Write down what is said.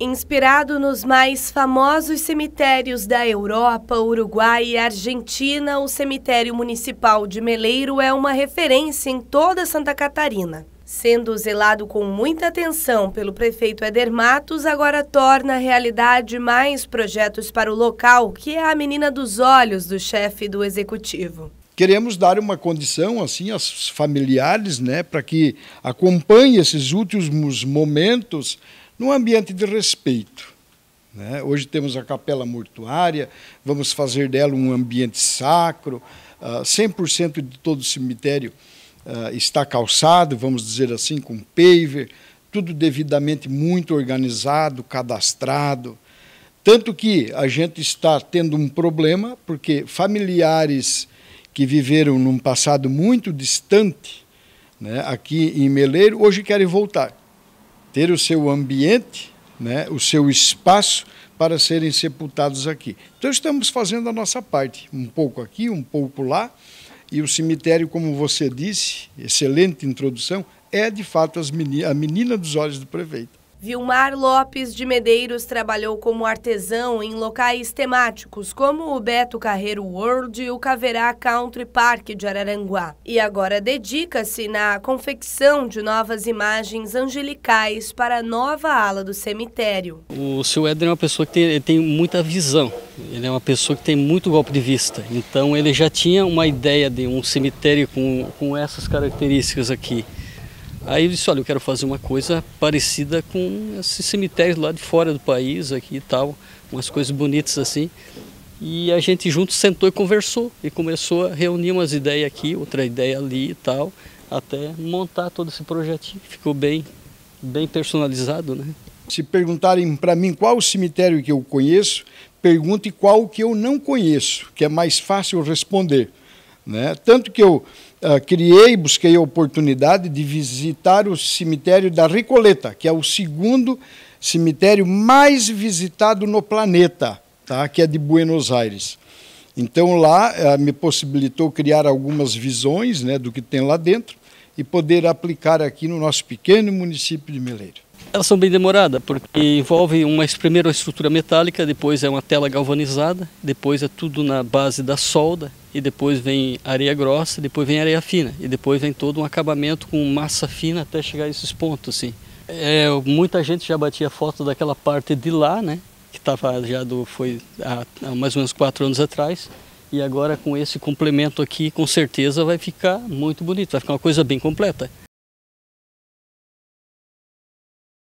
Inspirado nos mais famosos cemitérios da Europa, Uruguai e Argentina, o cemitério municipal de Meleiro é uma referência em toda Santa Catarina. Sendo zelado com muita atenção pelo prefeito Eder Matos, agora torna realidade mais projetos para o local, que é a menina dos olhos do chefe do executivo queremos dar uma condição assim aos familiares, né, para que acompanhem esses últimos momentos num ambiente de respeito. Né? Hoje temos a capela mortuária, vamos fazer dela um ambiente sacro, uh, ah, 100% de todo o cemitério uh, está calçado, vamos dizer assim, com paver, tudo devidamente muito organizado, cadastrado. Tanto que a gente está tendo um problema, porque familiares que viveram num passado muito distante, né, aqui em Meleiro, hoje querem voltar ter o seu ambiente, né, o seu espaço para serem sepultados aqui. Então estamos fazendo a nossa parte, um pouco aqui, um pouco lá, e o cemitério, como você disse, excelente introdução, é de fato a menina dos olhos do prefeito. Vilmar Lopes de Medeiros trabalhou como artesão em locais temáticos como o Beto Carreiro World e o Caverá Country Park de Araranguá. E agora dedica-se na confecção de novas imagens angelicais para a nova ala do cemitério. O seu Éder é uma pessoa que tem, tem muita visão, ele é uma pessoa que tem muito golpe de vista. Então ele já tinha uma ideia de um cemitério com, com essas características aqui. Aí eu disse, olha, eu quero fazer uma coisa parecida com esses cemitérios lá de fora do país, aqui e tal, umas coisas bonitas assim. E a gente junto sentou e conversou e começou a reunir umas ideias aqui, outra ideia ali e tal, até montar todo esse projetinho. Ficou bem, bem personalizado, né? Se perguntarem para mim qual cemitério que eu conheço, pergunte qual que eu não conheço, que é mais fácil responder, né? Tanto que eu ah, criei, busquei a oportunidade de visitar o cemitério da Recoleta, que é o segundo cemitério mais visitado no planeta, tá? que é de Buenos Aires. Então lá uh, me possibilitou criar algumas visões né, do que tem lá dentro e poder aplicar aqui no nosso pequeno município de Meleiro. Elas são bem demoradas, porque envolve uma, primeiro uma estrutura metálica, depois é uma tela galvanizada, depois é tudo na base da solda, e depois vem areia grossa, depois vem areia fina, e depois vem todo um acabamento com massa fina até chegar a esses pontos, assim. É, muita gente já batia foto daquela parte de lá, né, que tava já do, foi há, há mais ou menos quatro anos atrás, e agora com esse complemento aqui, com certeza vai ficar muito bonito, vai ficar uma coisa bem completa.